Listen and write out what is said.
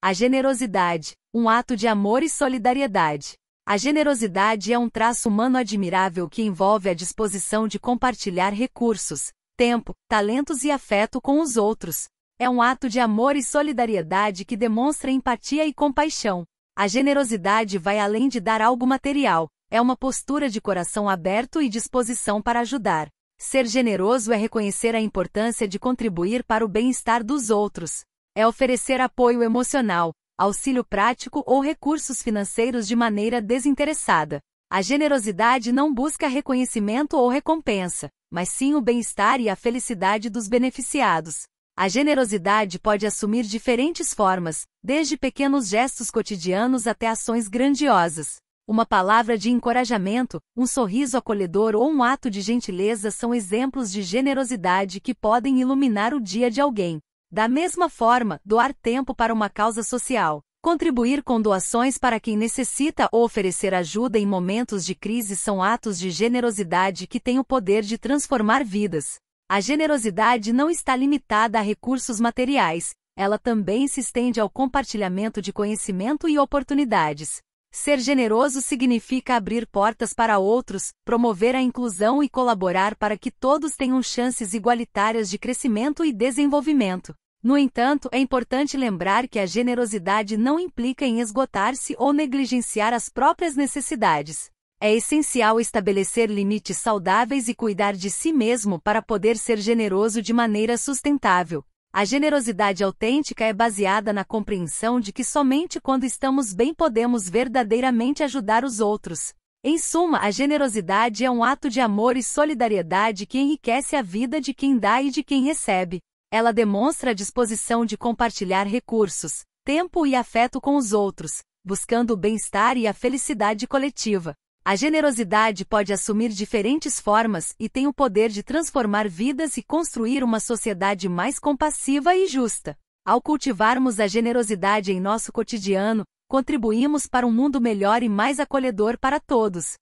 A generosidade, um ato de amor e solidariedade. A generosidade é um traço humano admirável que envolve a disposição de compartilhar recursos, tempo, talentos e afeto com os outros. É um ato de amor e solidariedade que demonstra empatia e compaixão. A generosidade vai além de dar algo material, é uma postura de coração aberto e disposição para ajudar. Ser generoso é reconhecer a importância de contribuir para o bem-estar dos outros, é oferecer apoio emocional, auxílio prático ou recursos financeiros de maneira desinteressada. A generosidade não busca reconhecimento ou recompensa, mas sim o bem-estar e a felicidade dos beneficiados. A generosidade pode assumir diferentes formas, desde pequenos gestos cotidianos até ações grandiosas. Uma palavra de encorajamento, um sorriso acolhedor ou um ato de gentileza são exemplos de generosidade que podem iluminar o dia de alguém. Da mesma forma, doar tempo para uma causa social, contribuir com doações para quem necessita ou oferecer ajuda em momentos de crise são atos de generosidade que têm o poder de transformar vidas. A generosidade não está limitada a recursos materiais, ela também se estende ao compartilhamento de conhecimento e oportunidades. Ser generoso significa abrir portas para outros, promover a inclusão e colaborar para que todos tenham chances igualitárias de crescimento e desenvolvimento. No entanto, é importante lembrar que a generosidade não implica em esgotar-se ou negligenciar as próprias necessidades. É essencial estabelecer limites saudáveis e cuidar de si mesmo para poder ser generoso de maneira sustentável. A generosidade autêntica é baseada na compreensão de que somente quando estamos bem podemos verdadeiramente ajudar os outros. Em suma, a generosidade é um ato de amor e solidariedade que enriquece a vida de quem dá e de quem recebe. Ela demonstra a disposição de compartilhar recursos, tempo e afeto com os outros, buscando o bem-estar e a felicidade coletiva. A generosidade pode assumir diferentes formas e tem o poder de transformar vidas e construir uma sociedade mais compassiva e justa. Ao cultivarmos a generosidade em nosso cotidiano, contribuímos para um mundo melhor e mais acolhedor para todos.